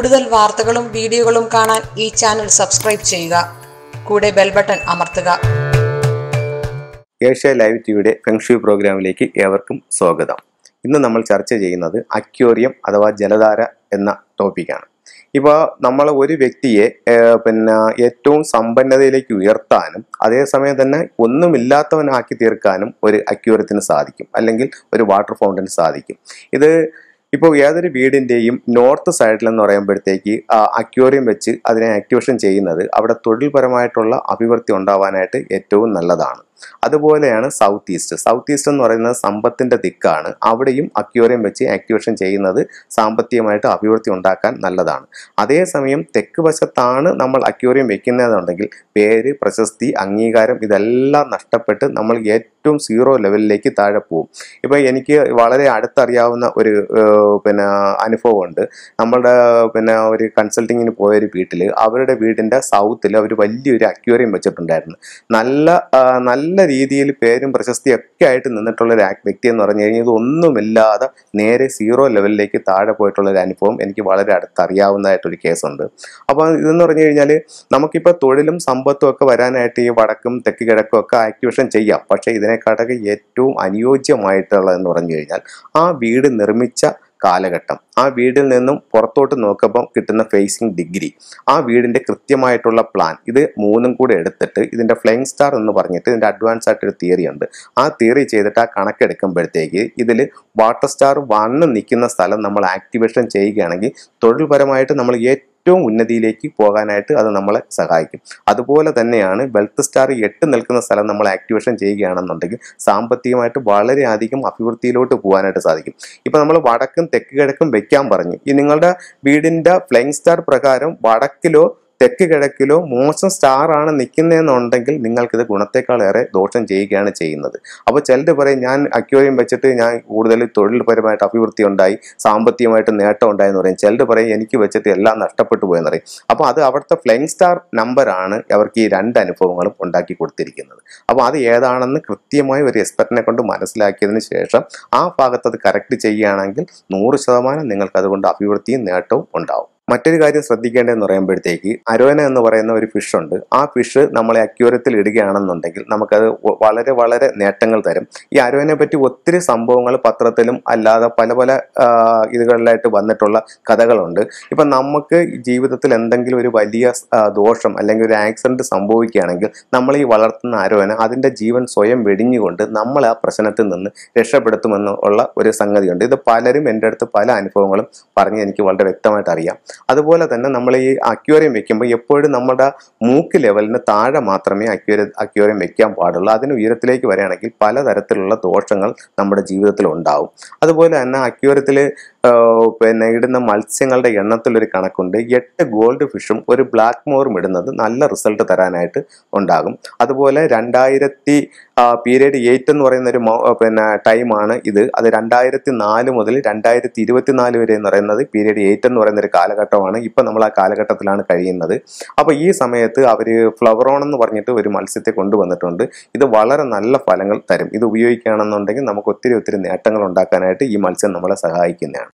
കൂടുതൽ വാർത്തകളും വീഡിയോകളും കാണാൻ ഈ ചാനൽ സബ്സ്ക്രൈബ് ചെയ്യുക കൂടെ ബെൽ ബട്ടൺ അമർത്തുക ഏഷ്യ ലൈവ് ടിവിയുടെ ഫെങ്ഷു പ്രോഗ്രാമിലേക്ക് ഏവർക്കും സ്വാഗതം ഇന്ന് നമ്മൾ ചർച്ച ചെയ്യുന്നത് അക്യോറിയം അഥവാ ജലധാര എന്ന ടോപ്പിക്കാണ് ഇപ്പോൾ നമ്മൾ ഒരു വ്യക്തിയെ പിന്നെ ഏറ്റവും സമ്പന്നതയിലേക്ക് ഉയർത്താനും അതേസമയം തന്നെ ഒന്നുമില്ലാത്തവനാക്കി തീർക്കാനും ഒരു അക്യൂരത്തിന് സാധിക്കും അല്ലെങ്കിൽ ഒരു വാട്ടർ ഫൗണ്ടന് സാധിക്കും ഇത് ഇപ്പോൾ ഏതൊരു വീടിൻ്റെയും നോർത്ത് സൈഡിലെന്ന് പറയുമ്പോഴത്തേക്ക് അക്വേറിയം വെച്ച് അതിനെ ആക്ടിവേഷൻ ചെയ്യുന്നത് അവിടെ തൊഴിൽപരമായിട്ടുള്ള അഭിവൃദ്ധി ഉണ്ടാവാനായിട്ട് ഏറ്റവും നല്ലതാണ് അതുപോലെയാണ് സൗത്ത് ഈസ്റ്റ് സൗത്ത് ഈസ്റ്റ് എന്ന് പറയുന്നത് സമ്പത്തിൻ്റെ ദിക്കാണ് അവിടെയും അക്യൂറിയം വെച്ച് ആക്ടിവേഷൻ ചെയ്യുന്നത് സാമ്പത്തികമായിട്ട് അഭിവൃദ്ധി ഉണ്ടാക്കാൻ നല്ലതാണ് അതേസമയം തെക്ക് വശത്താണ് നമ്മൾ അക്യൂറിയം വെക്കുന്നതെന്നുണ്ടെങ്കിൽ പേര് പ്രശസ്തി അംഗീകാരം ഇതെല്ലാം നഷ്ടപ്പെട്ട് നമ്മൾ ഏറ്റവും സീറോ ലെവലിലേക്ക് താഴെ പോകും ഇപ്പോൾ എനിക്ക് വളരെ അടുത്തറിയാവുന്ന ഒരു പിന്നെ അനുഭവമുണ്ട് നമ്മളുടെ പിന്നെ ഒരു കൺസൾട്ടിങ്ങിന് പോയൊരു വീട്ടിൽ അവരുടെ വീടിൻ്റെ സൗത്തിൽ അവർ വലിയൊരു അക്യൂറിയം വെച്ചിട്ടുണ്ടായിരുന്നു നല്ല നല്ല നല്ല രീതിയിൽ പേരും പ്രശസ്തിയൊക്കെ ആയിട്ട് നിന്നിട്ടുള്ള ഒരു വ്യക്തി എന്ന് പറഞ്ഞു കഴിഞ്ഞാൽ ഇതൊന്നുമില്ലാതെ നേരെ സീറോ ലെവലിലേക്ക് താഴെ പോയിട്ടുള്ള ഒരു അനുഭവം എനിക്ക് വളരെ അടുത്തറിയാവുന്നതായിട്ടൊരു കേസുണ്ട് അപ്പോൾ ഇതെന്ന് പറഞ്ഞു കഴിഞ്ഞാൽ നമുക്കിപ്പോൾ തൊഴിലും സമ്പത്തും ഒക്കെ വരാനായിട്ട് ഈ വടക്കും തെക്ക് കിഴക്കും ഒക്കെ ആക്ടിവേഷൻ ചെയ്യാം പക്ഷേ ഇതിനെക്കാട്ടൊക്കെ ഏറ്റവും അനുയോജ്യമായിട്ടുള്ളതെന്ന് പറഞ്ഞു കഴിഞ്ഞാൽ ആ വീട് നിർമ്മിച്ച കാലഘട്ടം ആ വീടിൽ നിന്നും പുറത്തോട്ട് നോക്കുമ്പോൾ കിട്ടുന്ന ഫേസിംഗ് ഡിഗ്രി ആ വീടിൻ്റെ കൃത്യമായിട്ടുള്ള പ്ലാൻ ഇത് മൂന്നും കൂടെ എടുത്തിട്ട് ഇതിൻ്റെ ഫ്ലൈങ് സ്റ്റാർ എന്ന് പറഞ്ഞിട്ട് ഇതിൻ്റെ അഡ്വാൻസ് ആയിട്ടൊരു തിയറി ഉണ്ട് ആ തിയറി ചെയ്തിട്ട് ആ കണക്കെടുക്കുമ്പോഴത്തേക്ക് ഇതിൽ വാട്ടർ സ്റ്റാർ വണ്ണ് നിൽക്കുന്ന സ്ഥലം നമ്മൾ ആക്ടിവേഷൻ ചെയ്യുകയാണെങ്കിൽ തൊഴിൽപരമായിട്ട് നമ്മൾ ഏറ്റവും ഏറ്റവും ഉന്നതിയിലേക്ക് പോകാനായിട്ട് അത് നമ്മളെ സഹായിക്കും അതുപോലെ തന്നെയാണ് ബെൽത്ത് സ്റ്റാർ എട്ട് നിൽക്കുന്ന സ്ഥലം നമ്മൾ ആക്ടിവേഷൻ ചെയ്യുകയാണെന്നുണ്ടെങ്കിൽ സാമ്പത്തികമായിട്ട് വളരെയധികം അഭിവൃദ്ധിയിലോട്ട് പോകാനായിട്ട് സാധിക്കും ഇപ്പം നമ്മൾ വടക്കും തെക്ക് കിഴക്കും വെക്കാൻ പറഞ്ഞു ഈ നിങ്ങളുടെ വീടിൻ്റെ ഫ്ലൈങ് സ്റ്റാർ പ്രകാരം വടക്കിലോ തെക്ക് കിഴക്കിലോ മോശം സ്റ്റാറാണ് നിൽക്കുന്നതെന്നുണ്ടെങ്കിൽ നിങ്ങൾക്കിത് ഏറെ ദോഷം ചെയ്യുകയാണ് ചെയ്യുന്നത് അപ്പോൾ ചിലർ പറയും ഞാൻ അക്യോറിയം വെച്ചിട്ട് ഞാൻ കൂടുതൽ തൊഴിൽപരമായിട്ട് അഭിവൃദ്ധി ഉണ്ടായി സാമ്പത്തികമായിട്ട് നേട്ടം ഉണ്ടായി എന്ന് പറയും ചിലർ പറയും എനിക്ക് വെച്ചിട്ട് എല്ലാം നഷ്ടപ്പെട്ടു പോയെന്ന് പറയും അപ്പോൾ അത് അവിടുത്തെ ഫ്ലൈങ് സ്റ്റാർ നമ്പറാണ് അവർക്ക് ഈ രണ്ട് അനുഭവങ്ങളും ഉണ്ടാക്കി കൊടുത്തിരിക്കുന്നത് അപ്പോൾ അത് ഏതാണെന്ന് കൃത്യമായി ഒരു എക്സ്പെർട്ടിനെ കൊണ്ട് മനസ്സിലാക്കിയതിന് ശേഷം ആ ഭാഗത്ത് അത് കറക്റ്റ് ചെയ്യുകയാണെങ്കിൽ നൂറ് ശതമാനം നിങ്ങൾക്ക് അതുകൊണ്ട് അഭിവൃദ്ധിയും നേട്ടവും ഉണ്ടാവും മറ്റൊരു കാര്യം ശ്രദ്ധിക്കേണ്ടതെന്ന് പറയുമ്പോഴത്തേക്ക് അരോന എന്ന് പറയുന്ന ഒരു ഫിഷ് ഉണ്ട് ആ ഫിഷ് നമ്മളെ അക്യൂരത്തിൽ ഇടുകയാണെന്നുണ്ടെങ്കിൽ നമുക്കത് വളരെ വളരെ നേട്ടങ്ങൾ തരും ഈ അരോനെ പറ്റി ഒത്തിരി സംഭവങ്ങൾ പത്രത്തിലും അല്ലാതെ പല പല ഇതുകളിലായിട്ട് വന്നിട്ടുള്ള കഥകളുണ്ട് ഇപ്പം നമുക്ക് ജീവിതത്തിൽ എന്തെങ്കിലും ഒരു വലിയ ദോഷം അല്ലെങ്കിൽ ഒരു ആക്സിഡന്റ് സംഭവിക്കുകയാണെങ്കിൽ നമ്മൾ ഈ വളർത്തുന്ന അരോന അതിൻ്റെ ജീവൻ സ്വയം വെടിഞ്ഞുകൊണ്ട് നമ്മൾ ആ പ്രശ്നത്തിൽ നിന്ന് രക്ഷപ്പെടുത്തുമെന്നുള്ള ഒരു സംഗതിയുണ്ട് ഇത് പലരും എൻ്റെ അടുത്ത് പല അനുഭവങ്ങളും പറഞ്ഞ് എനിക്ക് വളരെ വ്യക്തമായിട്ട് അറിയാം അതുപോലെ തന്നെ നമ്മൾ ഈ അക്യൂറിയം വെക്കുമ്പോൾ എപ്പോഴും നമ്മുടെ മൂക്ക് ലെവലിന് താഴെ മാത്രമേ അക്യൂര അക്യൂറിയം വെക്കാൻ പാടുള്ളൂ അതിന് ഉയരത്തിലേക്ക് വരികയാണെങ്കിൽ പലതരത്തിലുള്ള ദോഷങ്ങൾ നമ്മുടെ ജീവിതത്തിൽ ഉണ്ടാവും അതുപോലെ തന്നെ അക്യൂറത്തിൽ പിന്നെ ഇടുന്ന മത്സ്യങ്ങളുടെ എണ്ണത്തിലൊരു കണക്കുണ്ട് എട്ട് ഗോൾഡ് ഫിഷും ഒരു ബ്ലാക്ക് മോറും ഇടുന്നത് നല്ല റിസൾട്ട് തരാനായിട്ട് ഉണ്ടാകും അതുപോലെ രണ്ടായിരത്തി പീരീഡ് എയ്റ്റ് എന്ന് പറയുന്ന ഒരു പിന്നെ ടൈമാണ് ഇത് അത് രണ്ടായിരത്തി നാല് മുതൽ രണ്ടായിരത്തി ഇരുപത്തിനാല് വരെ എന്ന് പറയുന്നത് പീരീഡ് എയ്റ്റ് എന്ന് പറയുന്ന ഒരു കാലഘട്ടമാണ് ഇപ്പം നമ്മൾ ആ കാലഘട്ടത്തിലാണ് കഴിയുന്നത് അപ്പോൾ ഈ സമയത്ത് അവർ ഫ്ലവറോൺ എന്ന് പറഞ്ഞിട്ട് ഒരു മത്സ്യത്തെ കൊണ്ടുവന്നിട്ടുണ്ട് ഇത് വളരെ നല്ല ഫലങ്ങൾ തരും ഇത് ഉപയോഗിക്കുകയാണെന്നുണ്ടെങ്കിൽ നമുക്ക് ഒത്തിരി ഒത്തിരി നേട്ടങ്ങൾ ഉണ്ടാക്കാനായിട്ട് ഈ മത്സ്യം നമ്മളെ സഹായിക്കുന്നതാണ്